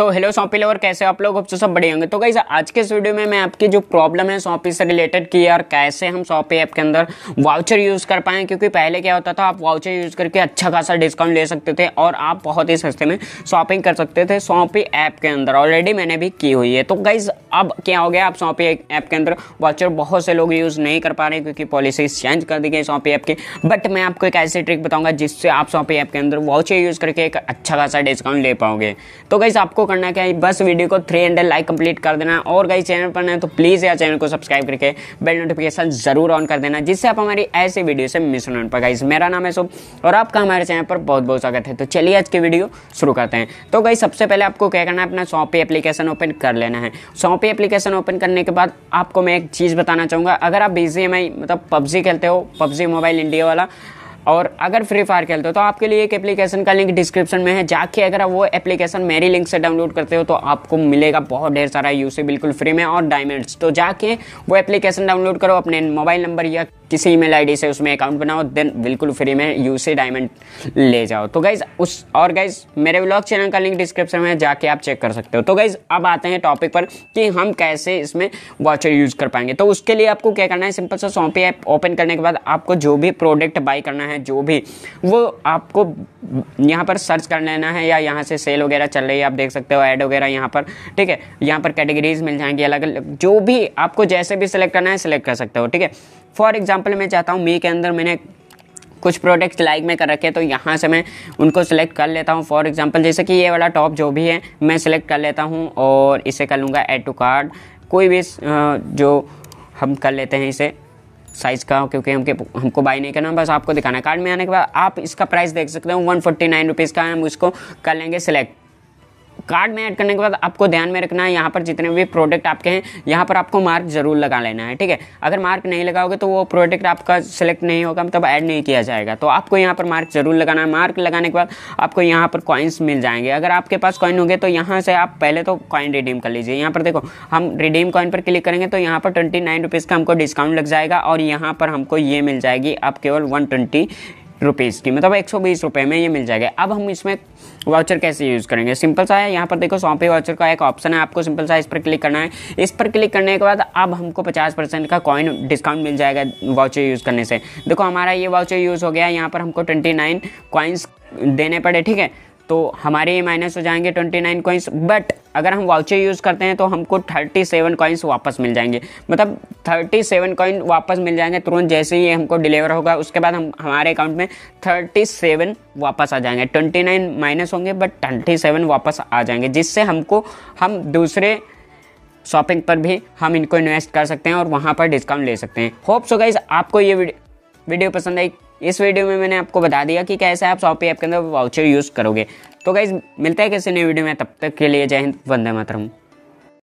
तो hello soppy lover कैसे आप लोग आपसे तो सब बड़े होंगे तो गाइज आज के इस वीडियो में मैं आपकी जो प्रॉब्लम है सॉपी से रिलेटेड की और कैसे हम सॉपी ऐप के अंदर वाउचर यूज़ कर पाएँ क्योंकि पहले क्या होता था आप वाउचर यूज़ करके अच्छा खासा डिस्काउंट ले सकते थे और आप बहुत ही सस्ते में शॉपिंग कर सकते थे शॉपी ऐप के अंदर ऑलरेडी मैंने भी की हुई है तो गाइज अब क्या हो गया आप सॉपी ऐप के अंदर वाउचर बहुत से लोग यूज़ नहीं कर पा रहे क्योंकि पॉलिसीज चेंज कर दी गई शॉपी ऐप की बट मैं आपको एक ऐसी ट्रिक बताऊँगा जिससे आप सॉपी ऐप के अंदर वाउचर यूज़ करके एक अच्छा खासा डिस्काउंट ले पाओगे तो गाइज आपको करना क्या है बस वीडियो को 300 लाइक कंप्लीट कर देना और कई चैनल पर ना तो प्लीज़ यार चैनल को सब्सक्राइब करके बेल नोटिफिकेशन जरूर ऑन कर देना जिससे आप हमारी ऐसी वीडियो से मिस न पा गाइज मेरा नाम है सुब और आपका हमारे चैनल पर बहुत बहुत स्वागत है तो चलिए आज की वीडियो शुरू करते हैं तो गाइज सबसे पहले आपको क्या करना है अपना शॉपी एप्लीकेशन ओपन कर लेना है शॉपी एप्लीकेशन ओपन करने के बाद आपको मैं एक चीज़ बताना चाहूँगा अगर आप बी मतलब पबजी खेलते हो पबजी मोबाइल इंडिया वाला और अगर फ्री फायर खेलते हो तो आपके लिए एक एप्लीकेशन का लिंक डिस्क्रिप्शन में है जाके अगर आप वो एप्लीकेशन मेरी लिंक से डाउनलोड करते हो तो आपको मिलेगा बहुत ढेर सारा यूसी बिल्कुल फ्री में और डायमंड्स तो जाके वो एप्लीकेशन डाउनलोड करो अपने मोबाइल नंबर या किसी ईमेल आईडी से उसमें अकाउंट बनाओ देन बिल्कुल फ्री में यू से डायमंड ले जाओ तो गाइज उस और गाइज मेरे ब्लॉग चैनल का लिंक डिस्क्रिप्शन में जाके आप चेक कर सकते हो तो गाइज अब आते हैं टॉपिक पर कि हम कैसे इसमें वाचर यूज़ कर पाएंगे तो उसके लिए आपको क्या करना है सिंपल सा सौंपी ऐप ओपन करने के बाद आपको जो भी प्रोडक्ट बाई करना है जो भी वो आपको यहाँ पर सर्च कर लेना है या यहाँ से सेल वगैरह चल रही है आप देख सकते हो ऐड वगैरह यहाँ पर ठीक है यहाँ पर कैटेगरीज मिल जाएंगी अलग अलग जो भी आपको जैसे भी सिलेक्ट करना है सिलेक्ट कर सकते हो ठीक है फॉर एग्जाम्पल मैं चाहता हूँ मी के अंदर मैंने कुछ प्रोडक्ट्स लाइक में कर रखे तो यहाँ से मैं उनको सेलेक्ट कर लेता हूँ फॉर एग्जाम्पल जैसे कि ये वाला टॉप जो भी है मैं सिलेक्ट कर लेता हूँ और इसे कर लूँगा एड टू कार्ड कोई भी जो हम कर लेते हैं इसे साइज़ का क्योंकि हमके हमको बाई नहीं करना बस आपको दिखाना कार्ड में आने के बाद आप इसका प्राइस देख सकते हो वन फोर्टी नाइन रुपीज़ का हम उसको कर लेंगे सेलेक्ट कार्ड में ऐड करने के बाद आपको ध्यान में रखना है यहाँ पर जितने भी प्रोडक्ट आपके हैं यहाँ पर आपको मार्क ज़रूर लगा लेना है ठीक है अगर मार्क नहीं लगाओगे तो वो प्रोडक्ट आपका सेलेक्ट नहीं होगा मतलब ऐड नहीं किया जाएगा तो आपको यहाँ पर मार्क ज़रूर लगाना है मार्क लगाने के बाद आपको यहाँ पर कॉइन्स मिल जाएंगे अगर आपके पास कॉइन होंगे तो यहाँ से आप पहले तो कॉइन रिडीम कर लीजिए यहाँ पर देखो हम रिडीम कॉइन पर क्लिक करेंगे तो यहाँ पर ट्वेंटी नाइन रुपीज़ का हमको डिस्काउंट लग जाएगा और यहाँ पर हमको ये मिल जाएगी आप केवल वन ट्वेंटी रुपीज़ की मतलब एक सौ बीस रुपये में ये मिल जाएगा अब हम इसमें वाउचर कैसे यूज़ करेंगे सिंपल सा है यहाँ पर देखो सौंपे वाउचर का एक ऑप्शन है आपको सिंपल सा इस पर क्लिक करना है इस पर क्लिक करने के बाद अब हमको पचास परसेंट का कॉइन डिस्काउंट मिल जाएगा वाउचर यूज़ करने से देखो हमारा ये वाउचर यूज़ हो गया यहाँ पर हमको ट्वेंटी नाइन कॉइन्स देने पड़े ठीक है तो हमारे माइनस हो जाएंगे ट्वेंटी नाइन कॉइंस बट अगर हम वाउचर यूज़ करते हैं तो हमको थर्टी सेवन कॉइंस वापस मिल जाएंगे मतलब थर्टी सेवन कॉइन वापस मिल जाएंगे तुरंत जैसे ही हमको डिलीवर होगा उसके बाद हम हमारे अकाउंट में थर्टी सेवन वापस आ जाएंगे ट्वेंटी नाइन माइनस होंगे बट थर्टी सेवन वापस आ जाएंगे जिससे हमको हम दूसरे शॉपिंग पर भी हम इनको इन्वेस्ट कर सकते हैं और वहाँ पर डिस्काउंट ले सकते हैं होप्स हो गाइज आपको ये वीडियो पसंद आई इस वीडियो में मैंने आपको बता दिया कि कैसे आप शॉपी ऐप के अंदर वाउचर यूज़ करोगे तो गाइज मिलता है किसी नई वीडियो में तब तक के लिए जय हिंद वंदे मातरम